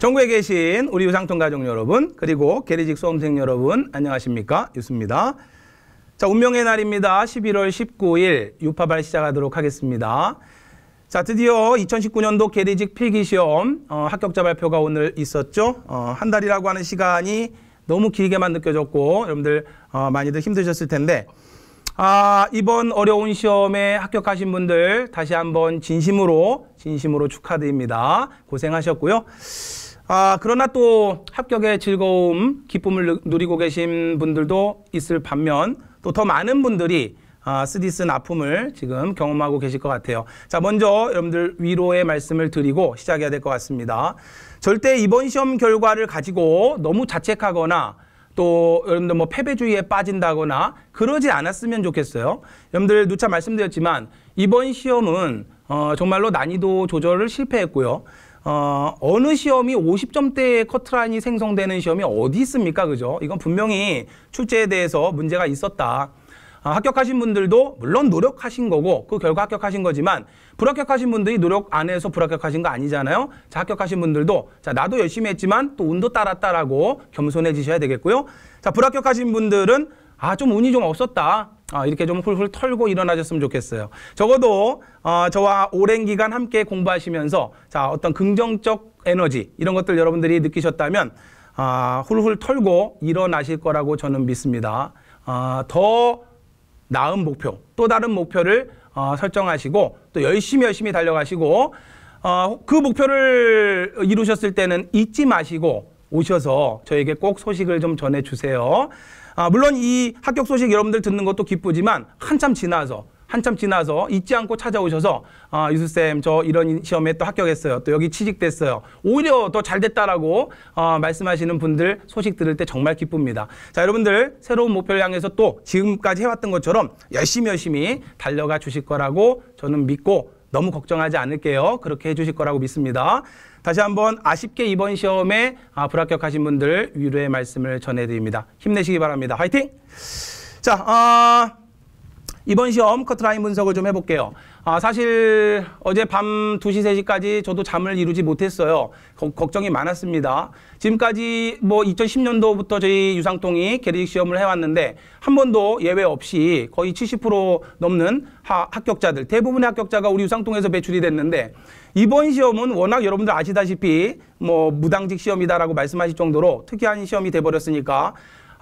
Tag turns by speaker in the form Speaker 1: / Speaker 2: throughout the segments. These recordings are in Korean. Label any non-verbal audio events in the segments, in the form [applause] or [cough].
Speaker 1: 전국에 계신 우리 유상통 가족 여러분 그리고 게리직 수험생 여러분 안녕하십니까 유수입니다. 자 운명의 날입니다. 11월 19일 유파발 시작하도록 하겠습니다. 자 드디어 2019년도 게리직 필기시험 어, 합격자 발표가 오늘 있었죠. 어, 한 달이라고 하는 시간이 너무 길게만 느껴졌고 여러분들 어, 많이들 힘드셨을 텐데 아, 이번 어려운 시험에 합격하신 분들 다시 한번 진심으로 진심으로 축하드립니다. 고생하셨고요. 아, 그러나 또 합격의 즐거움, 기쁨을 누리고 계신 분들도 있을 반면 또 더 많은 분들이 아, 쓰디쓴 아픔을 지금 경험하고 계실 것 같아요. 자, 먼저 여러분들 위로의 말씀을 드리고 시작해야 될 것 같습니다. 절대 이번 시험 결과를 가지고 너무 자책하거나 또 여러분들 뭐 패배주의에 빠진다거나 그러지 않았으면 좋겠어요. 여러분들 누차 말씀드렸지만 이번 시험은 어, 정말로 난이도 조절을 실패했고요. 어, 어느 시험이 50점대의 커트라인이 생성되는 시험이 어디 있습니까? 그죠? 이건 분명히 출제에 대해서 문제가 있었다. 아, 합격하신 분들도 물론 노력하신 거고 그 결과 합격하신 거지만 불합격하신 분들이 노력 안 해서 불합격하신 거 아니잖아요. 자, 합격하신 분들도 자, 나도 열심히 했지만 또 운도 따랐다라고 겸손해지셔야 되겠고요. 자, 불합격하신 분들은 아, 좀 운이 좀 없었다. 어, 이렇게 좀 훌훌 털고 일어나셨으면 좋겠어요. 적어도 어, 저와 오랜 기간 함께 공부하시면서 자 어떤 긍정적 에너지 이런 것들 여러분들이 느끼셨다면 아, 훌훌 털고 일어나실 거라고 저는 믿습니다. 아, 더 나은 목표, 또 다른 목표를 어, 설정하시고 또 열심히 열심히 달려가시고 어, 그 목표를 이루셨을 때는 잊지 마시고 오셔서 저에게 꼭 소식을 좀 전해주세요. 아, 물론 이 합격 소식 여러분들 듣는 것도 기쁘지만 한참 지나서 한참 지나서 잊지 않고 찾아오셔서 아, 유수쌤 저 이런 시험에 또 합격했어요. 또 여기 취직됐어요. 오히려 더 잘 됐다라고 어, 말씀하시는 분들 소식 들을 때 정말 기쁩니다. 자 여러분들 새로운 목표를 향해서 또 지금까지 해왔던 것처럼 열심히 열심히 달려가 주실 거라고 저는 믿고 너무 걱정하지 않을게요. 그렇게 해주실 거라고 믿습니다. 다시 한번 아쉽게 이번 시험에 아, 불합격하신 분들 위로의 말씀을 전해드립니다. 힘내시기 바랍니다. 화이팅! 자, 어, 이번 시험 커트라인 분석을 좀 해볼게요. 아, 사실 어제 밤 2시, 3시까지 저도 잠을 이루지 못했어요. 거, 걱정이 많았습니다. 지금까지 뭐 2010년도부터 저희 유상통이 계리직 시험을 해왔는데 한 번도 예외 없이 거의 70% 넘는 하, 합격자들, 대부분의 합격자가 우리 유상통에서 배출이 됐는데 이번 시험은 워낙 여러분들 아시다시피 뭐 무당직 시험이다라고 말씀하실 정도로 특이한 시험이 돼버렸으니까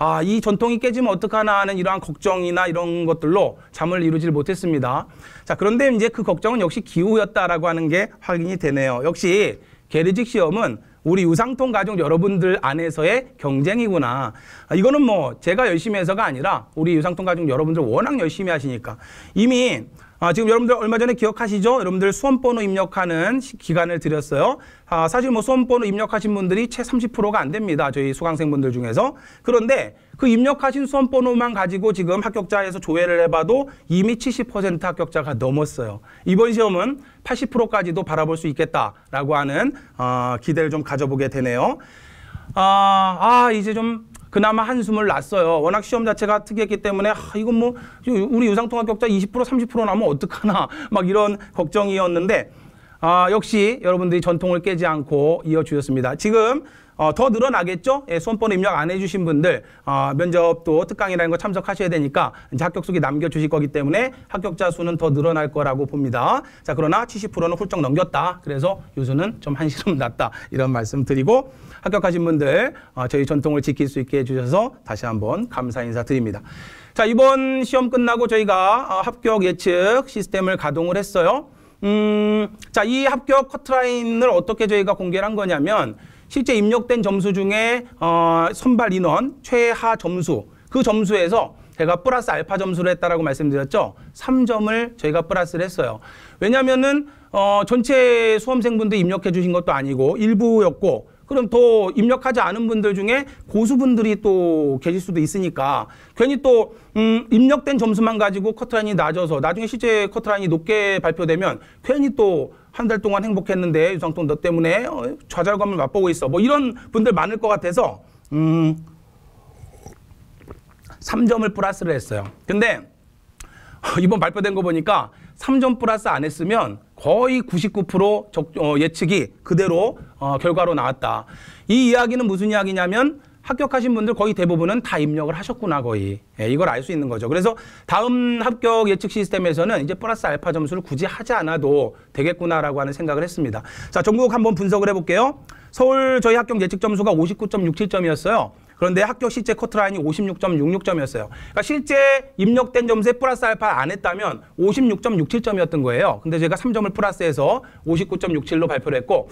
Speaker 1: 아, 이 전통이 깨지면 어떡하나 하는 이러한 걱정이나 이런 것들로 잠을 이루질 못했습니다. 자, 그런데 이제 그 걱정은 역시 기후였다라고 하는 게 확인이 되네요. 역시 게르직 시험은 우리 유상통 가족 여러분들 안에서의 경쟁이구나. 아, 이거는 뭐 제가 열심히 해서가 아니라 우리 유상통 가족 여러분들 워낙 열심히 하시니까 이미 아, 지금 여러분들 얼마 전에 기억하시죠? 여러분들 수험번호 입력하는 기간을 드렸어요. 아, 사실 뭐 수험번호 입력하신 분들이 채 30%가 안 됩니다. 저희 수강생분들 중에서. 그런데 그 입력하신 수험번호만 가지고 지금 합격자에서 조회를 해봐도 이미 70% 합격자가 넘었어요. 이번 시험은 80%까지도 바라볼 수 있겠다라고 하는 어, 기대를 좀 가져보게 되네요. 아, 아 이제 좀 그나마 한숨을 놨어요. 워낙 시험 자체가 특이했기 때문에 아, 이건 뭐 우리 유상통합 격자 20% 30% 나면 어떡하나 [laughs] 막 이런 걱정이었는데 아, 역시 여러분들이 전통을 깨지 않고 이어주셨습니다. 지금 어, 더 늘어나겠죠? 예, 수험권 입력 안 해주신 분들 어, 면접도 특강이라는 거 참석하셔야 되니까 이제 합격 수기 남겨주실 거기 때문에 합격자 수는 더 늘어날 거라고 봅니다. 자 그러나 70%는 훌쩍 넘겼다. 그래서 요수는 좀 한시름 났다. 이런 말씀 드리고 합격하신 분들 어, 저희 전통을 지킬 수 있게 해주셔서 다시 한번 감사 인사드립니다. 자 이번 시험 끝나고 저희가 어, 합격 예측 시스템을 가동을 했어요. 음, 자, 이 합격 커트라인을 어떻게 저희가 공개를 한 거냐면 실제 입력된 점수 중에 어, 선발 인원 최하 점수 그 점수에서 제가 플러스 알파 점수를 했다라고 말씀드렸죠. 3점을 저희가 플러스를 했어요. 왜냐면은 어, 전체 수험생분들 입력해 주신 것도 아니고 일부였고 그럼 또 입력하지 않은 분들 중에 고수분들이 또 계실 수도 있으니까 괜히 또 음, 입력된 점수만 가지고 커트라인이 낮아서 나중에 실제 커트라인이 높게 발표되면 괜히 또 한 달 동안 행복했는데 유상통 너 때문에 어, 좌절감을 맛보고 있어. 뭐 이런 분들 많을 것 같아서 음, 3점을 플러스를 했어요. 근데 [laughs] 이번 발표된 거 보니까 3점 플러스 안 했으면 거의 99% 적, 어, 예측이 그대로 어, 결과로 나왔다. 이 이야기는 무슨 이야기냐면 합격하신 분들 거의 대부분은 다 입력을 하셨구나 거의 예, 이걸 알 수 있는 거죠. 그래서 다음 합격 예측 시스템에서는 이제 플러스 알파 점수를 굳이 하지 않아도 되겠구나라고 하는 생각을 했습니다. 자 전국 한번 분석을 해볼게요. 서울 저희 합격 예측 점수가 59.67점이었어요. 그런데 합격 실제 커트라인이 56.66점이었어요. 그러니까 실제 입력된 점수에 플러스 알파 안 했다면 56.67점이었던 거예요. 근데 제가 3점을 플러스해서 59.67로 발표를 했고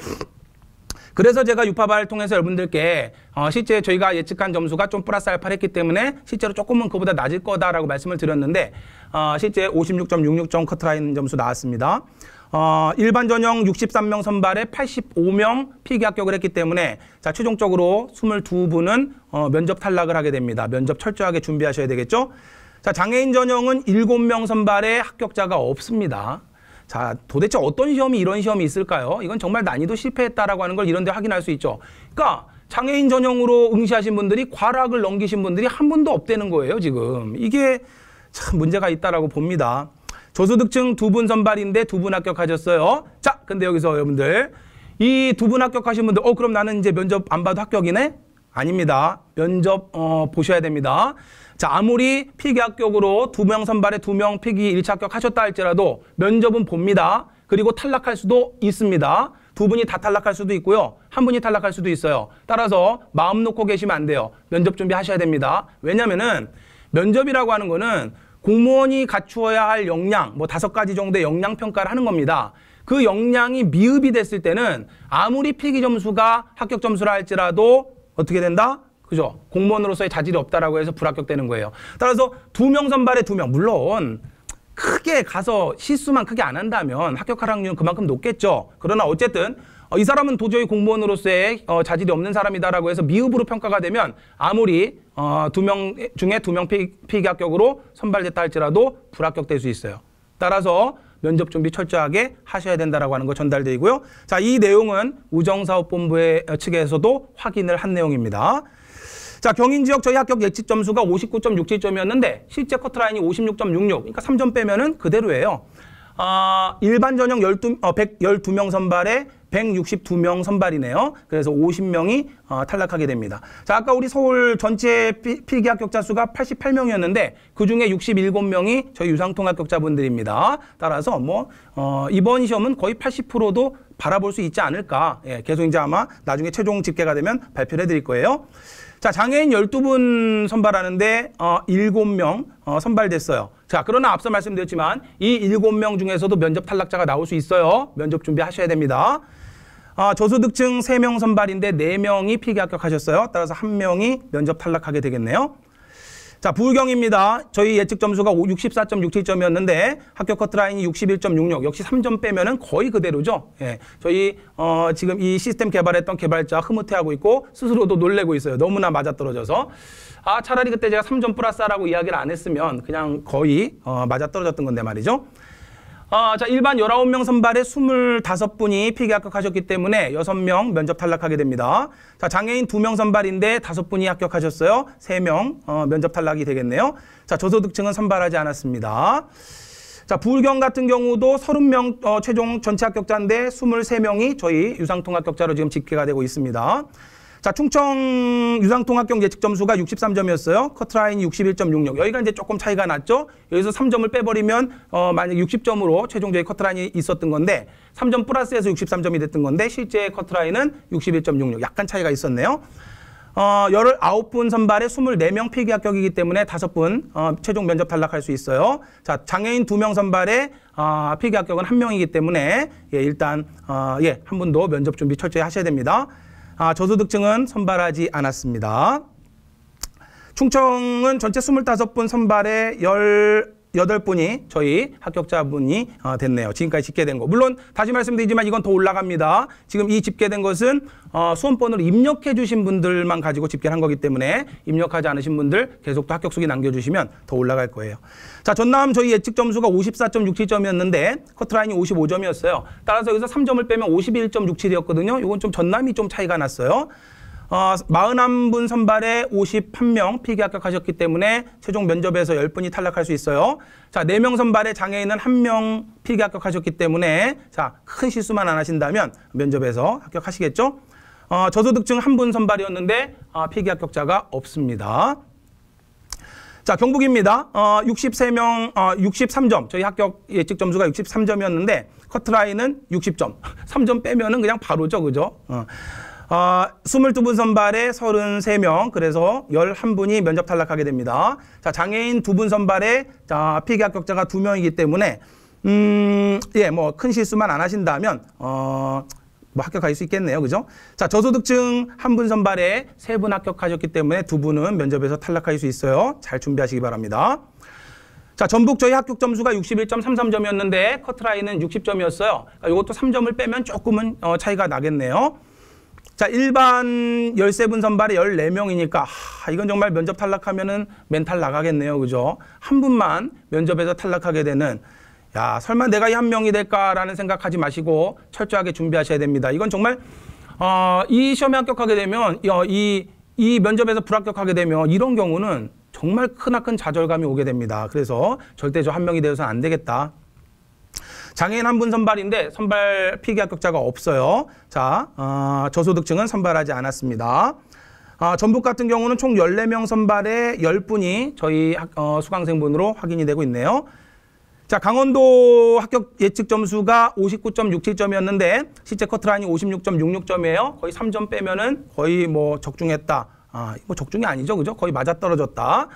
Speaker 1: 그래서 제가 유파발을 통해서 여러분들께 어, 실제 저희가 예측한 점수가 좀 플러스 알파를 했기 때문에 실제로 조금은 그보다 낮을 거다라고 말씀을 드렸는데 어, 실제 56.66점 커트라인 점수 나왔습니다. 어, 일반 전형 63명 선발에 85명 피기 합격을 했기 때문에 자 최종적으로 22분은 어, 면접 탈락을 하게 됩니다. 면접 철저하게 준비하셔야 되겠죠. 자 장애인 전형은 7명 선발에 합격자가 없습니다. 자 도대체 어떤 시험이 이런 시험이 있을까요? 이건 정말 난이도 실패했다라고 하는 걸 이런데 확인할 수 있죠. 그러니까 장애인 전형으로 응시하신 분들이 과락을 넘기신 분들이 한 분도 없대는 거예요 지금 이게 참 문제가 있다라고 봅니다. 조소득층두분 선발인데 두 분 합격하셨어요. 자, 근데 여기서 여러분들 이 두 분 합격하신 분들 어 그럼 나는 이제 면접 안 봐도 합격이네? 아닙니다. 면접 어, 보셔야 됩니다. 자, 아무리 필기 합격으로 두 명 선발에 두 명 필기 일차 합격하셨다 할지라도 면접은 봅니다. 그리고 탈락할 수도 있습니다. 두 분이 다 탈락할 수도 있고요. 한 분이 탈락할 수도 있어요. 따라서 마음 놓고 계시면 안 돼요. 면접 준비하셔야 됩니다. 왜냐면은 면접이라고 하는 거는 공무원이 갖추어야 할 역량, 뭐 다섯 가지 정도의 역량 평가를 하는 겁니다. 그 역량이 미흡이 됐을 때는 아무리 필기 점수가 합격 점수라 할지라도 어떻게 된다? 그죠? 공무원으로서의 자질이 없다라고 해서 불합격되는 거예요. 따라서 두 명 선발에 두 명. 물론 크게 가서 실수만 크게 안 한다면 합격할 확률은 그만큼 높겠죠. 그러나 어쨌든 어, 이 사람은 도저히 공무원으로서의 어, 자질이 없는 사람이다라고 해서 미흡으로 평가가 되면 아무리 어, 두 명 중에 두명 피기합격으로 선발됐다 할지라도 불합격될 수 있어요. 따라서 면접 준비 철저하게 하셔야 된다라고 하는 거 전달되고요. 자, 이 내용은 우정사업본부의 어, 측에서도 확인을 한 내용입니다. 자, 경인 지역 저희 합격 예측 점수가 59.67점이었는데 실제 커트라인이 56.66. 그러니까 3점 빼면은 그대로예요. 아, 일반 전형 12, 어, 112명 선발에 162명 선발이네요. 그래서 50명이 어, 탈락하게 됩니다. 자, 아까 우리 서울 전체 필기 합격자 수가 88명이었는데 그중에 67명이 저희 유상통 합격자분들입니다. 따라서 뭐 어, 이번 시험은 거의 80%도 바라볼 수 있지 않을까. 예, 계속 이제 아마 나중에 최종 집계가 되면 발표를 해드릴 거예요. 자, 장애인 12분 선발하는데 어, 7명 어, 선발됐어요. 자, 그러나 앞서 말씀드렸지만 이 일곱 명 중에서도 면접 탈락자가 나올 수 있어요. 면접 준비하셔야 됩니다. 아, 저소득층 3명 선발인데 4명이 필기 합격하셨어요. 따라서 1명이 면접 탈락하게 되겠네요. 자, 불경입니다. 저희 예측 점수가 64.67점이었는데 합격 커트라인이 61.66. 역시 3점 빼면은 거의 그대로죠. 예. 저희 어, 지금 이 시스템 개발했던 개발자 흐뭇해하고 있고 스스로도 놀래고 있어요. 너무나 맞아떨어져서. 아, 차라리 그때 제가 3점 플러스라고 하 이야기를 안 했으면 그냥 거의 어, 맞아떨어졌던 건데 말이죠. 어, 자, 일반 19명 선발에 25분이 필기 합격하셨기 때문에 6명 면접 탈락하게 됩니다. 자, 장애인 2명 선발인데 5분이 합격하셨어요. 3명 어, 면접 탈락이 되겠네요. 자, 저소득층은 선발하지 않았습니다. 자, 불경 같은 경우도 30명 어, 최종 전체 합격자인데 23명이 저희 유상통 합격자로 지금 집계가 되고 있습니다. 자, 충청 유상통합 경제 측점수가 63점이었어요. 커트라인이 61.66. 여기가 이제 조금 차이가 났죠. 여기서 3점을 빼버리면 어, 만약 60점으로 최종적인 커트라인이 있었던 건데 3점 플러스에서 63점이 됐던 건데 실제 커트라인은 61.66. 약간 차이가 있었네요. 어, 19분 선발에 24명 필기 합격이기 때문에 5분 어, 최종 면접 탈락할 수 있어요. 자, 장애인 2명 선발에 어, 필기 합격은 1명이기 때문에 예, 일단 어, 예, 한 분 더 면접 준비 철저히 하셔야 됩니다. 아, 저소득층은 선발하지 않았습니다. 충청은 전체 25분 선발에 여덟 분이 저희 합격자분이 어, 됐네요. 지금까지 집계된 거. 물론 다시 말씀드리지만 이건 더 올라갑니다. 지금 이 집계된 것은 어, 수험번호를 입력해 주신 분들만 가지고 집계한 거기 때문에 입력하지 않으신 분들 계속 또 합격 수기 남겨주시면 더 올라갈 거예요. 자 전남 저희 예측 점수가 54.67점이었는데 커트라인이 55점이었어요. 따라서 여기서 3점을 빼면 51.67이었거든요. 이건 좀 전남이 좀 차이가 났어요. 어, 41분 선발에 51명 피기 합격하셨기 때문에 최종 면접에서 10분이 탈락할 수 있어요. 자, 4명 선발에 장애인은 1명 피기 합격하셨기 때문에 자, 큰 실수만 안 하신다면 면접에서 합격하시겠죠? 어, 저소득층 한 분 선발이었는데 어, 피기 합격자가 없습니다. 자, 경북입니다. 어, 63명, 어, 63점. 저희 합격 예측 점수가 63점이었는데 커트라인은 60점. 3점 [laughs] 빼면은 그냥 바로죠. 그죠? 어. 아, 22분 선발에 33명, 그래서 11분이 면접 탈락하게 됩니다. 자, 장애인 두 분 선발에 자, 피기 합격자가 두명이기 때문에 음, 예, 뭐 큰 실수만 안 하신다면 어, 뭐 합격할 수 있겠네요. 그죠? 자, 저소득층 한 분 선발에 세 분 합격하셨기 때문에 두 분은 면접에서 탈락할 수 있어요. 잘 준비하시기 바랍니다. 자, 전북 저희 합격 점수가 61.33점이었는데 커트라인은 60점이었어요. 그러니까 이것도 3점을 빼면 조금은 어, 차이가 나겠네요. 자, 일반 열세분 선발에 열네 명이니까 하, 이건 정말 면접 탈락하면은 멘탈 나가겠네요. 그죠? 한 분만 면접에서 탈락하게 되는 야, 설마 내가 이 한 명이 될까라는 생각하지 마시고 철저하게 준비하셔야 됩니다. 이건 정말 어, 이 시험에 합격하게 되면 어, 이, 이 면접에서 불합격하게 되면 이런 경우는 정말 크나큰 좌절감이 오게 됩니다. 그래서 절대 저 한 명이 되어서는 안 되겠다. 장애인 한 분 선발인데 선발 피기 합격자가 없어요. 자, 어, 저소득층은 선발하지 않았습니다. 아, 전북 같은 경우는 총 14명 선발에 10분이 저희 학, 어, 수강생분으로 확인이 되고 있네요. 자, 강원도 합격 예측 점수가 59.67점이었는데 실제 커트라인이 56.66점이에요. 거의 3점 빼면은 거의 뭐 적중했다. 아, 뭐 적중이 아니죠. 그죠? 거의 맞아떨어졌다.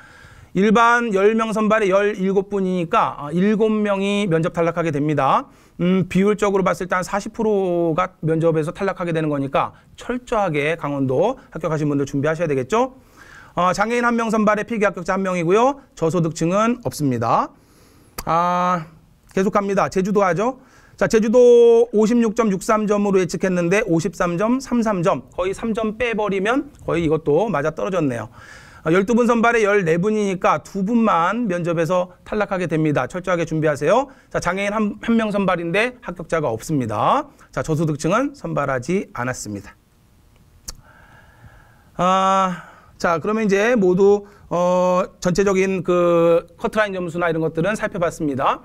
Speaker 1: 일반 10명 선발에 17분이니까 7명이 어, 면접 탈락하게 됩니다. 음, 비율적으로 봤을 때 한 40%가 면접에서 탈락하게 되는 거니까 철저하게 강원도 합격하신 분들 준비하셔야 되겠죠? 어, 장애인 한 명 선발에 필기 합격자 한명이고요 저소득층은 없습니다. 아, 계속 합니다 제주도 하죠. 자, 제주도 56.63점으로 예측했는데 53.33점. 거의 3점 빼버리면 거의 이것도 맞아 떨어졌네요. 아, 열두 분 선발에 열네분이니까두 분만 면접에서 탈락하게 됩니다. 철저하게 준비하세요. 자, 장애인 한, 한명 선발인데 합격자가 없습니다. 자, 저소득층은 선발하지 않았습니다. 아, 자, 그러면 이제 모두, 어, 전체적인 그 커트라인 점수나 이런 것들은 살펴봤습니다.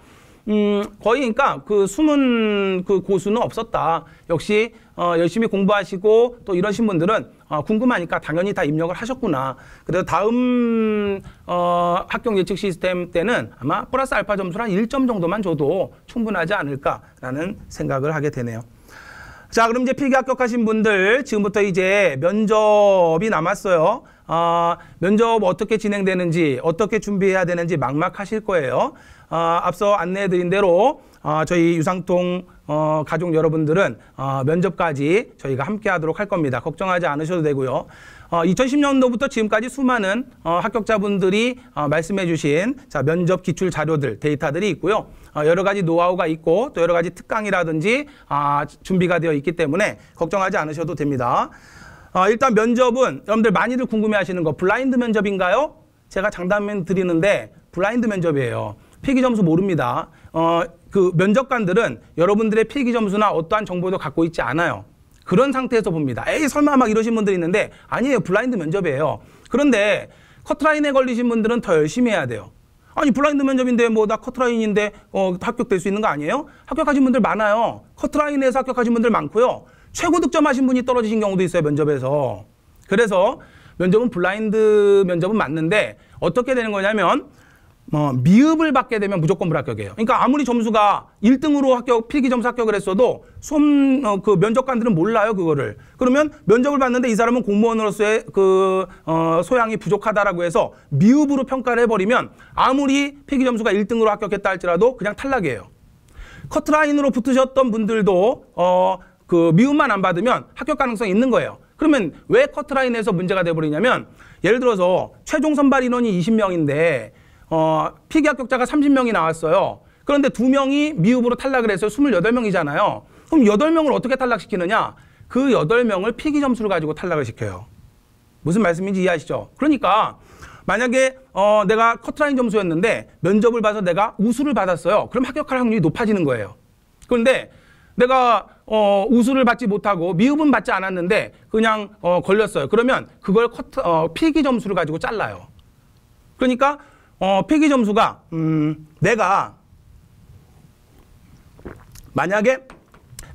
Speaker 1: 음, 거의 그니까그 숨은 그 고수는 없었다. 역시 어, 열심히 공부하시고 또 이러신 분들은 어, 궁금하니까 당연히 다 입력을 하셨구나. 그래서 다음 어, 합격 예측 시스템 때는 아마 플러스 알파 점수를 한 1점 정도만 줘도 충분하지 않을까라는 생각을 하게 되네요. 자, 그럼 이제 필기 합격하신 분들 지금부터 이제 면접이 남았어요. 어, 면접 어떻게 진행되는지 어떻게 준비해야 되는지 막막하실 거예요. 어, 앞서 안내해드린 대로 어, 저희 유상통 어, 가족 여러분들은 어, 면접까지 저희가 함께 하도록 할 겁니다. 걱정하지 않으셔도 되고요. 어, 2010년도부터 지금까지 수많은 어, 합격자분들이 어, 말씀해 주신 자, 면접 기출 자료들, 데이터들이 있고요. 어, 여러 가지 노하우가 있고 또 여러 가지 특강이라든지 아, 준비가 되어 있기 때문에 걱정하지 않으셔도 됩니다. 어, 일단 면접은 여러분들 많이들 궁금해하시는 거 블라인드 면접인가요? 제가 장담 드리는데 블라인드 면접이에요. 필기 점수 모릅니다. 어, 그 면접관들은 여러분들의 필기 점수나 어떠한 정보도 갖고 있지 않아요. 그런 상태에서 봅니다. 에이 설마 막 이러신 분들 있는데 아니에요. 블라인드 면접이에요. 그런데 커트라인에 걸리신 분들은 더 열심히 해야 돼요. 아니 블라인드 면접인데 뭐나 커트라인인데 어, 합격될 수 있는 거 아니에요? 합격하신 분들 많아요. 커트라인에서 합격하신 분들 많고요. 최고 득점하신 분이 떨어지신 경우도 있어요, 면접에서. 그래서 면접은 블라인드 면접은 맞는데 어떻게 되는 거냐면 어, 미흡을 받게 되면 무조건 불합격이에요. 그러니까 아무리 점수가 1등으로 합격, 필기 점수 합격을 했어도 솜, 어, 그 면접관들은 몰라요, 그거를. 그러면 면접을 봤는데 이 사람은 공무원으로서의 그, 어, 소양이 부족하다라고 해서 미흡으로 평가를 해버리면 아무리 필기 점수가 1등으로 합격했다 할지라도 그냥 탈락이에요. 커트라인으로 붙으셨던 분들도, 어, 그 미움만 안 받으면 합격 가능성이 있는 거예요. 그러면 왜 커트라인에서 문제가 돼버리냐면 예를 들어서 최종 선발 인원이 20명인데 어, 피기 합격자가 30명이 나왔어요. 그런데 두명이 미흡으로 탈락을 해서 28명이잖아요. 그럼 8명을 어떻게 탈락시키느냐? 그 8명을 피기 점수를 가지고 탈락을 시켜요. 무슨 말씀인지 이해하시죠? 그러니까 만약에 어, 내가 커트라인 점수였는데 면접을 봐서 내가 우수를 받았어요. 그럼 합격할 확률이 높아지는 거예요. 그런데 내가 어, 우수를 받지 못하고 미흡은 받지 않았는데 그냥 어, 걸렸어요. 그러면 그걸 커트, 어, 필기 점수를 가지고 잘라요. 그러니까 어, 필기 점수가 음, 내가 만약에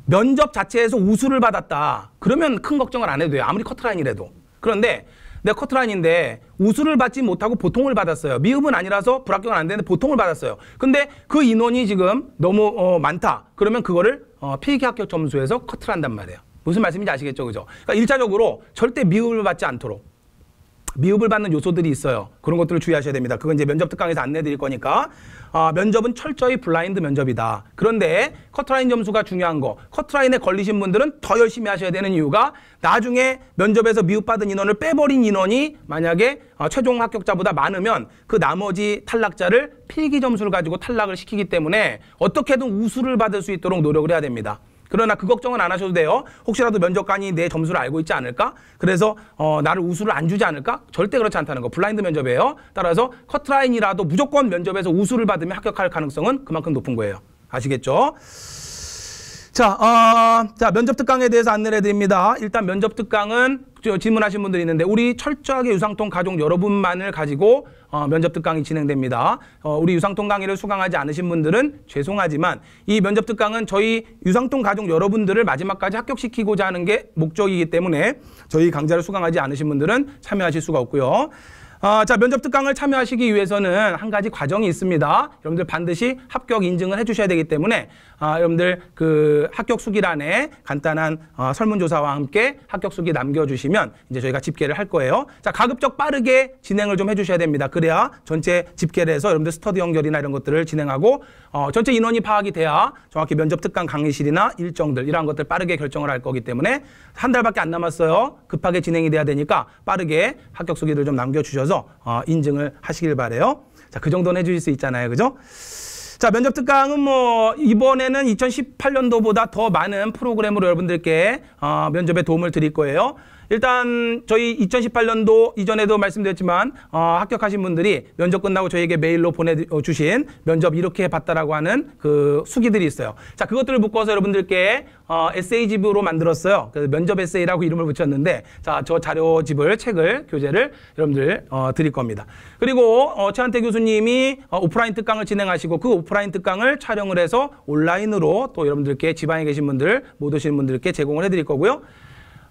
Speaker 1: 면접 자체에서 우수를 받았다. 그러면 큰 걱정을 안 해도 돼요. 아무리 커트라인이라도. 그런데 내가 네, 커트라인인데 우수를 받지 못하고 보통을 받았어요. 미흡은 아니라서 불합격은 안 되는데 보통을 받았어요. 근데 그 인원이 지금 너무 어, 많다. 그러면 그거를 어, 필기 합격 점수에서 커트를 한단 말이에요. 무슨 말씀인지 아시겠죠? 그죠? 그러니까 일차적으로 절대 미흡을 받지 않도록 미흡을 받는 요소들이 있어요. 그런 것들을 주의하셔야 됩니다. 그건 이제 면접 특강에서 안내 해 드릴 거니까. 아, 면접은 철저히 블라인드 면접이다. 그런데 커트라인 점수가 중요한 거. 커트라인에 걸리신 분들은 더 열심히 하셔야 되는 이유가 나중에 면접에서 미흡받은 인원을 빼버린 인원이 만약에 아, 최종 합격자보다 많으면 그 나머지 탈락자를 필기 점수를 가지고 탈락을 시키기 때문에 어떻게든 우수를 받을 수 있도록 노력을 해야 됩니다. 그러나 그 걱정은 안 하셔도 돼요. 혹시라도 면접관이 내 점수를 알고 있지 않을까? 그래서 어, 나를 우수를 안 주지 않을까? 절대 그렇지 않다는 거. 블라인드 면접이에요. 따라서 커트라인이라도 무조건 면접에서 우수를 받으면 합격할 가능성은 그만큼 높은 거예요. 아시겠죠? 자, 어, 자 면접 특강에 대해서 안내를 해드립니다. 일단 면접 특강은 질문하신 분들이 있는데 우리 철저하게 유상통 가족 여러분만을 가지고 어, 면접 특강이 진행됩니다. 어, 우리 유상통 강의를 수강하지 않으신 분들은 죄송하지만 이 면접 특강은 저희 유상통 가족 여러분들을 마지막까지 합격시키고자 하는 게 목적이기 때문에 저희 강좌를 수강하지 않으신 분들은 참여하실 수가 없고요. 아, 자 면접 특강을 참여하시기 위해서는 한 가지 과정이 있습니다. 여러분들 반드시 합격 인증을 해주셔야 되기 때문에 아, 여러분들 그 합격 수기란에 간단한 어, 설문조사와 함께 합격 수기 남겨주시면 이제 저희가 집계를 할 거예요. 자 가급적 빠르게 진행을 좀 해주셔야 됩니다. 그래야 전체 집계를 해서 여러분들 스터디 연결이나 이런 것들을 진행하고 어, 전체 인원이 파악이 돼야 정확히 면접 특강 강의실이나 일정들 이런 것들 빠르게 결정을 할 거기 때문에 한 달밖에 안 남았어요. 급하게 진행이 돼야 되니까 빠르게 합격 수기를 좀 남겨주셔서 보셔서 어, 인증을 하시길 바래요. 자, 그 정도는 해주실 수 있잖아요. 그죠? 자, 면접 특강은 뭐 이번에는 2018년도보다 더 많은 프로그램으로 여러분들께 어, 면접에 도움을 드릴 거예요. 일단 저희 2018년도 이전에도 말씀드렸지만 어, 합격하신 분들이 면접 끝나고 저희에게 메일로 보내주신 면접 이렇게 봤다라고 하는 그 수기들이 있어요. 자 그것들을 묶어서 여러분들께 어, 에세이집으로 만들었어요. 그래서 면접 에세이라고 이름을 붙였는데 자 저 자료집을 책을 교재를 여러분들 어, 드릴 겁니다. 그리고 어, 최한태 교수님이 어, 오프라인 특강을 진행하시고 그 오프라인 특강을 촬영을 해서 온라인으로 또 여러분들께 지방에 계신 분들 못오신 분들께 제공을 해드릴 거고요.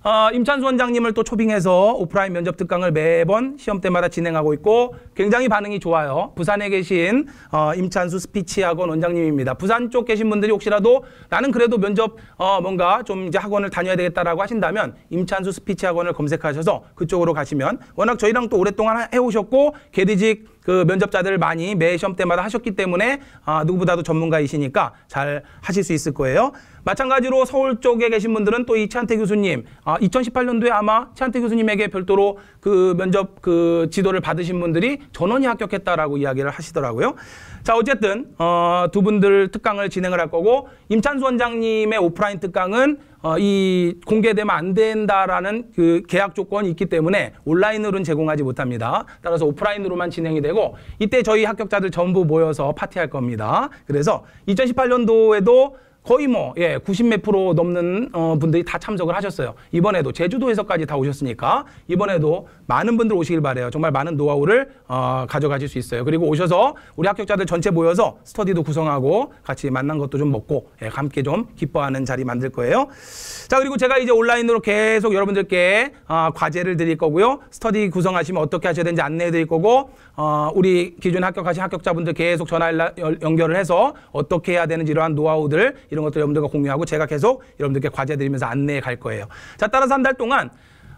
Speaker 1: 어, 임찬수 원장님을 또 초빙해서 오프라인 면접 특강을 매번 시험 때마다 진행하고 있고 굉장히 반응이 좋아요. 부산에 계신 어, 임찬수 스피치학원 원장님입니다. 부산 쪽 계신 분들이 혹시라도 나는 그래도 면접 어, 뭔가 좀 이제 학원을 다녀야 되겠다라고 하신다면 임찬수 스피치학원을 검색하셔서 그쪽으로 가시면 워낙 저희랑 또 오랫동안 해오셨고 개디직 그면접자들 많이 매 시험 때마다 하셨기 때문에 아, 누구보다도 전문가이시니까 잘 하실 수 있을 거예요. 마찬가지로 서울 쪽에 계신 분들은 또 이 최한태 교수님, 아, 2018년도에 아마 최한태 교수님에게 별도로 그 면접 그 지도를 받으신 분들이 전원이 합격했다라고 이야기를 하시더라고요. 자, 어쨌든, 어, 두 분들 특강을 진행을 할 거고, 임찬수 원장님의 오프라인 특강은 어, 이 공개되면 안 된다라는 그 계약 조건이 있기 때문에 온라인으로는 제공하지 못합니다. 따라서 오프라인으로만 진행이 되고 이때 저희 합격자들 전부 모여서 파티할 겁니다. 그래서 2018년도에도 거의 뭐 예, 90몇 프로 넘는 어, 분들이 다 참석을 하셨어요. 이번에도 제주도에서까지 다 오셨으니까 이번에도 많은 분들 오시길 바래요. 정말 많은 노하우를 어, 가져가실 수 있어요. 그리고 오셔서 우리 합격자들 전체 모여서 스터디도 구성하고 같이 만난 것도 좀 먹고 예, 함께 좀 기뻐하는 자리 만들 거예요. 자 그리고 제가 이제 온라인으로 계속 여러분들께 어, 과제를 드릴 거고요. 스터디 구성하시면 어떻게 하셔야 되는지 안내해 드릴 거고 어, 우리 기존 합격하신 합격자분들 계속 전화 연결을 해서 어떻게 해야 되는지 이러한 노하우들 이런 이런 것들 여러분들과 공유하고 제가 계속 여러분들께 과제 드리면서 안내해 갈 거예요. 자, 따라서 한 달 동안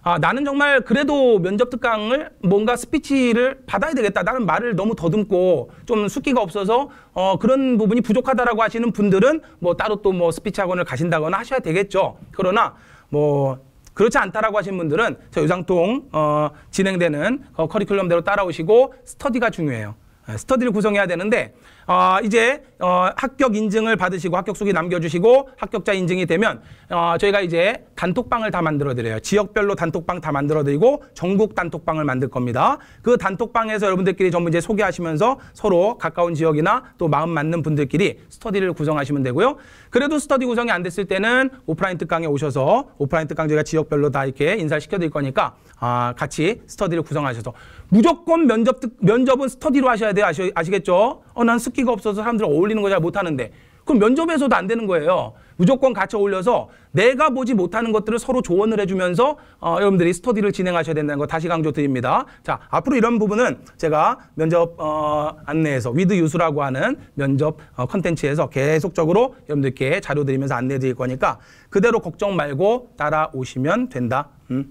Speaker 1: 아, 나는 정말 그래도 면접 특강을 뭔가 스피치를 받아야 되겠다. 나는 말을 너무 더듬고 좀숫기가 없어서 어, 그런 부분이 부족하다라고 하시는 분들은 뭐 따로 또 뭐 스피치 학원을 가신다거나 하셔야 되겠죠. 그러나 뭐 그렇지 않다라고 하신 분들은 저 요상통 어, 진행되는 어, 커리큘럼대로 따라오시고 스터디가 중요해요. 아, 스터디를 구성해야 되는데 어, 이제 어, 합격 인증을 받으시고 합격 소개 남겨주시고 합격자 인증이 되면 어, 저희가 이제 단톡방을 다 만들어드려요. 지역별로 단톡방 다 만들어드리고 전국 단톡방을 만들 겁니다. 그 단톡방에서 여러분들끼리 전부 이제 소개하시면서 서로 가까운 지역이나 또 마음 맞는 분들끼리 스터디를 구성하시면 되고요. 그래도 스터디 구성이 안 됐을 때는 오프라인 특강에 오셔서 오프라인 특강 저희가 지역별로 다 이렇게 인사 시켜드릴 거니까 아, 같이 스터디를 구성하셔서 무조건 면접 면접은 스터디로 하셔야 돼요. 아시, 아시겠죠? 어, 난 스키 앞가 없어서 사람들 을 어울리는 거 잘 못하는데 그럼 면접에서도 안 되는 거예요. 무조건 같이 어울려서 내가 보지 못하는 것들을 서로 조언을 해주면서 어, 여러분들이 스터디를 진행하셔야 된다는 거 다시 강조드립니다. 자 앞으로 이런 부분은 제가 면접 어, 안내에서 위드 유수라고 하는 면접 어, 컨텐츠에서 계속적으로 여러분들께 자료 드리면서 안내해 드릴 거니까 그대로 걱정 말고 따라오시면 된다. 음.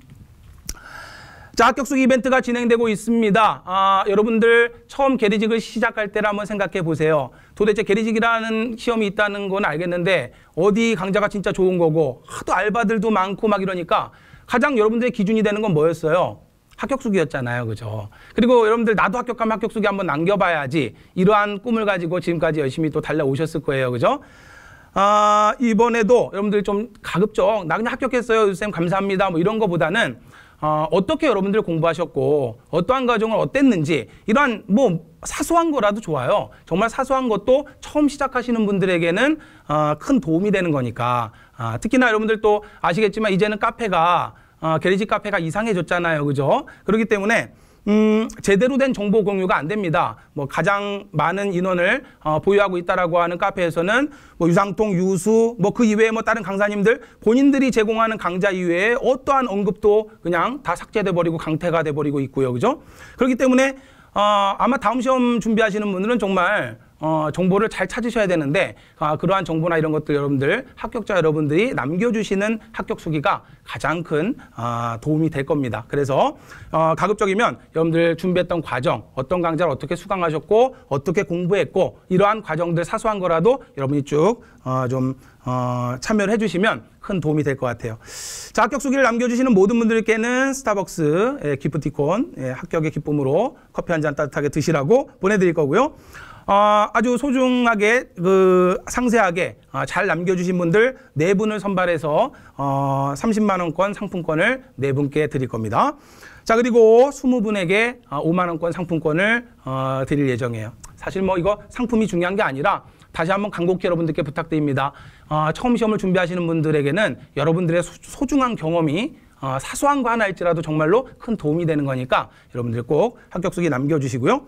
Speaker 1: 자, 합격수 이벤트가 진행되고 있습니다. 아, 여러분들 처음 게리직을 시작할 때를 한번 생각해 보세요. 도대체 게리직이라는 시험이 있다는 건 알겠는데 어디 강좌가 진짜 좋은 거고 하도 알바들도 많고 막 이러니까 가장 여러분들의 기준이 되는 건 뭐였어요? 합격수기였잖아요. 그죠? 그리고 여러분들 나도 합격하면 합격수기 한번 남겨봐야지 이러한 꿈을 가지고 지금까지 열심히 또 달려오셨을 거예요. 그죠? 아, 이번에도 여러분들 좀 가급적 나 그냥 합격했어요. 선생님 감사합니다. 뭐 이런 거보다는 어, 어떻게 여러분들 공부하셨고 어떠한 과정을 어땠는지 이러한 뭐 사소한 거라도 좋아요. 정말 사소한 것도 처음 시작하시는 분들에게는 어, 큰 도움이 되는 거니까 아, 특히나 여러분들 또 아시겠지만 이제는 카페가 어, 게리지 카페가 이상해졌잖아요. 그죠? 그렇기 때문에 음, 제대로 된 정보 공유가 안 됩니다. 뭐 가장 많은 인원을 어, 보유하고 있다라고 하는 카페에서는 뭐 유상통, 유수, 뭐 그 이외에 뭐 다른 강사님들 본인들이 제공하는 강좌 이외에 어떠한 언급도 그냥 다 삭제돼 버리고 강퇴가 돼 버리고 있고요, 그죠? 그렇기 때문에 어, 아마 다음 시험 준비하시는 분들은 정말 어, 정보를 잘 찾으셔야 되는데 아, 그러한 정보나 이런 것들 여러분들 합격자 여러분들이 남겨주시는 합격 수기가 가장 큰 아, 도움이 될 겁니다. 그래서 어, 가급적이면 여러분들 준비했던 과정 어떤 강좌를 어떻게 수강하셨고 어떻게 공부했고 이러한 과정들 사소한 거라도 여러분이 쭉좀 어, 좀, 어, 참여를 해주시면 큰 도움이 될 것 같아요. 자, 합격 수기를 남겨주시는 모든 분들께는 스타벅스 예, 기프티콘 예, 합격의 기쁨으로 커피 한 잔 따뜻하게 드시라고 보내드릴 거고요. 어, 아주 소중하게 그 상세하게 어, 잘 남겨주신 분들 네 분을 선발해서 어, 30만 원권 상품권을 네 분께 드릴 겁니다. 자 그리고 20분에게 5만 어, 원권 상품권을 어, 드릴 예정이에요. 사실 뭐 이거 상품이 중요한 게 아니라 다시 한번 간곡히 여러분들께 부탁드립니다. 어, 처음 시험을 준비하시는 분들에게는 여러분들의 소, 소중한 경험이 어, 사소한 거 하나일지라도 정말로 큰 도움이 되는 거니까 여러분들 꼭 합격수기 남겨주시고요.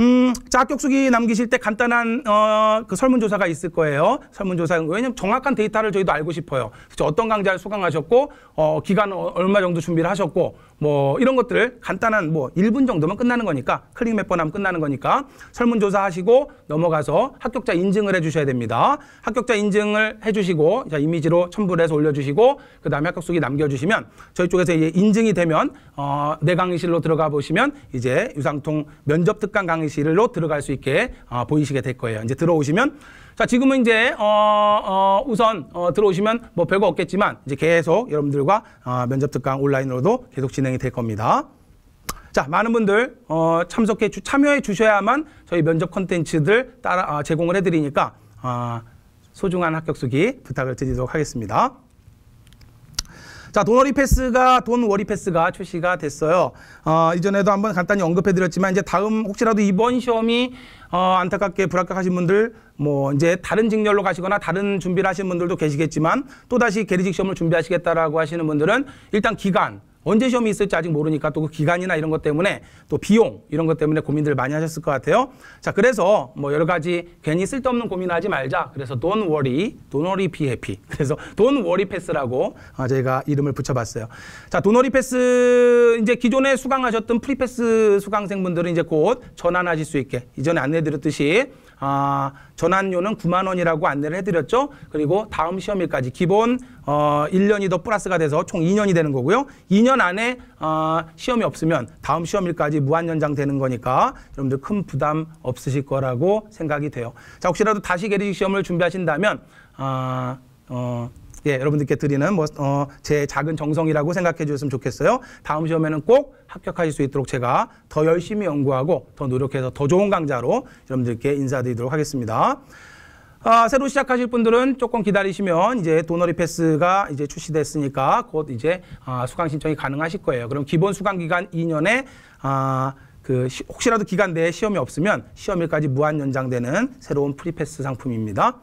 Speaker 1: 음, 짝격수기 남기실 때 간단한 어, 그 설문조사가 있을 거예요. 설문조사 왜냐면 정확한 데이터를 저희도 알고 싶어요. 그쵸? 그렇죠? 어떤 강좌를 수강하셨고 어, 기간 어, 얼마 정도 준비를 하셨고 뭐 이런 것들을 간단한 뭐 1분 정도면 끝나는 거니까 클릭 몇 번 하면 끝나는 거니까 설문조사 하시고 넘어가서 합격자 인증을 해주셔야 됩니다. 합격자 인증을 해주시고 자, 이미지로 첨부를 해서 올려주시고 그 다음에 합격수기 남겨주시면 저희 쪽에서 이제 인증이 되면 어, 내 강의실로 들어가 보시면 이제 유상통 면접 특강 강의 방식으로 들어갈 수 있게 어, 보이시게 될 거예요. 이제 들어오시면 자 지금은 이제 어, 어, 우선 어, 들어오시면 뭐 별거 없겠지만 이제 계속 여러분들과 어, 면접 특강 온라인으로도 계속 진행이 될 겁니다. 자 많은 분들 어, 참석해 주, 참여해 주셔야만 저희 면접 컨텐츠들 따라 어, 제공을 해드리니까 어, 소중한 합격수기 부탁을 드리도록 하겠습니다. 자, 돈 워리패스가 돈 워리패스가 출시가 됐어요. 어, 이전에도 한번 간단히 언급해드렸지만 이제 다음 혹시라도 이번 시험이 어, 안타깝게 불합격하신 분들 뭐 이제 다른 직렬로 가시거나 다른 준비를 하신 분들도 계시겠지만 또 다시 계리직 시험을 준비하시겠다라고 하시는 분들은 일단 기간 언제 시험이 있을지 아직 모르니까 또 그 기간이나 이런 것 때문에 또 비용 이런 것 때문에 고민들 많이 하셨을 것 같아요. 자, 그래서 뭐 여러 가지 괜히 쓸데없는 고민하지 말자. 그래서 don't worry, don't worry, be happy. [laughs] 그래서 don't worry pass라고 저희가 아, 이름을 붙여봤어요. 자, don't worry pass 이제 기존에 수강하셨던 프리패스 수강생분들은 이제 곧 전환하실 수 있게 이전에 안내드렸듯이 아, 전환료는 9만 원이라고 안내를 해드렸죠. 그리고 다음 시험일까지 기본 어, 1년이 더 플러스가 돼서 총 2년이 되는 거고요. 2년 안에 어, 시험이 없으면 다음 시험일까지 무한 연장되는 거니까 여러분들 큰 부담 없으실 거라고 생각이 돼요. 자 혹시라도 다시 계리식 시험을 준비하신다면 아, 어, 어 예, 여러분들께 드리는 뭐, 어, 제 작은 정성이라고 생각해 주셨으면 좋겠어요. 다음 시험에는 꼭 합격하실 수 있도록 제가 더 열심히 연구하고 더 노력해서 더 좋은 강좌로 여러분들께 인사드리도록 하겠습니다. 아, 새로 시작하실 분들은 조금 기다리시면 이제 도너리 패스가 이제 출시됐으니까 곧 이제 아, 수강 신청이 가능하실 거예요. 그럼 기본 수강 기간 2년에 아, 그 시, 혹시라도 기간 내에 시험이 없으면 시험일까지 무한 연장되는 새로운 프리패스 상품입니다.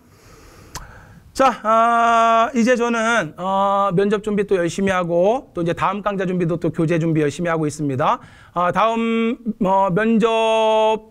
Speaker 1: 자, 아, 이제 저는 어, 면접 준비 또 열심히 하고 또 이제 다음 강좌 준비도 또 교재 준비 열심히 하고 있습니다. 어, 다음 어, 면접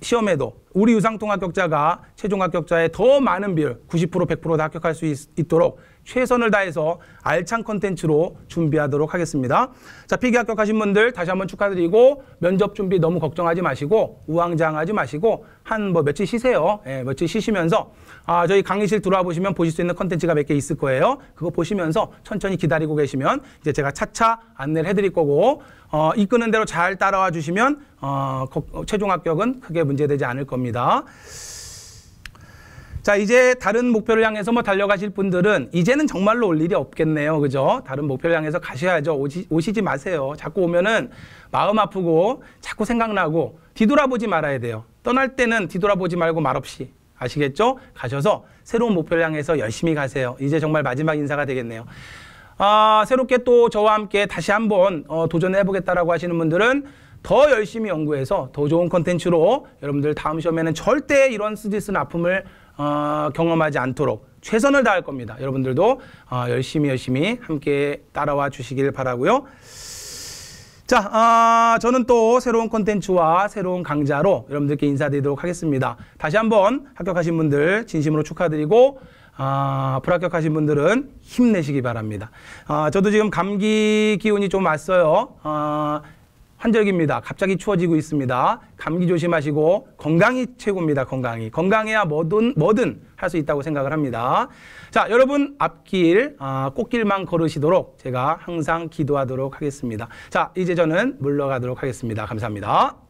Speaker 1: 시험에도 우리 유상통합격자가 최종 합격자에더 많은 비율 90% 100%다 합격할 수 있, 있, 도록 최선을 다해서 알찬 컨텐츠로 준비하도록 하겠습니다. 자, 필기 합격하신 분들 다시 한번 축하드리고 면접 준비 너무 걱정하지 마시고 우왕좌왕하지 마시고 한 뭐 며칠 쉬세요. 예, 며칠 쉬시면서 아, 저희 강의실 들어와 보시면 보실 수 있는 컨텐츠가 몇 개 있을 거예요. 그거 보시면서 천천히 기다리고 계시면 이제 제가 차차 안내를 해드릴 거고 어, 이끄는 대로 잘 따라와 주시면 어, 최종 합격은 크게 문제되지 않을 겁니다. 자, 이제 다른 목표를 향해서 뭐 달려가실 분들은 이제는 정말로 올 일이 없겠네요. 그죠? 다른 목표를 향해서 가셔야죠. 오시, 오시지 마세요. 자꾸 오면은 마음 아프고 자꾸 생각나고 뒤돌아보지 말아야 돼요. 떠날 때는 뒤돌아보지 말고 말없이 아시겠죠? 가셔서 새로운 목표를 향해서 열심히 가세요. 이제 정말 마지막 인사가 되겠네요. 아, 새롭게 또 저와 함께 다시 한번 어, 도전해 보겠다라고 하시는 분들은 더 열심히 연구해서 더 좋은 컨텐츠로 여러분들 다음 시험에는 절대 이런 스디스 아픔을 어, 경험하지 않도록 최선을 다할 겁니다. 여러분들도 어, 열심히 열심히 함께 따라와 주시길 바라고요. 자, 아, 저는 또 새로운 콘텐츠와 새로운 강좌로 여러분들께 인사드리도록 하겠습니다. 다시 한번 합격하신 분들 진심으로 축하드리고 아, 불합격하신 분들은 힘내시기 바랍니다. 아, 저도 지금 감기 기운이 좀 왔어요. 아, 환절기입니다. 갑자기 추워지고 있습니다. 감기 조심하시고 건강이 최고입니다. 건강이. 건강해야 뭐든 뭐든 할 수 있다고 생각을 합니다. 자, 여러분 앞길 아, 꽃길만 걸으시도록 제가 항상 기도하도록 하겠습니다. 자, 이제 저는 물러가도록 하겠습니다. 감사합니다.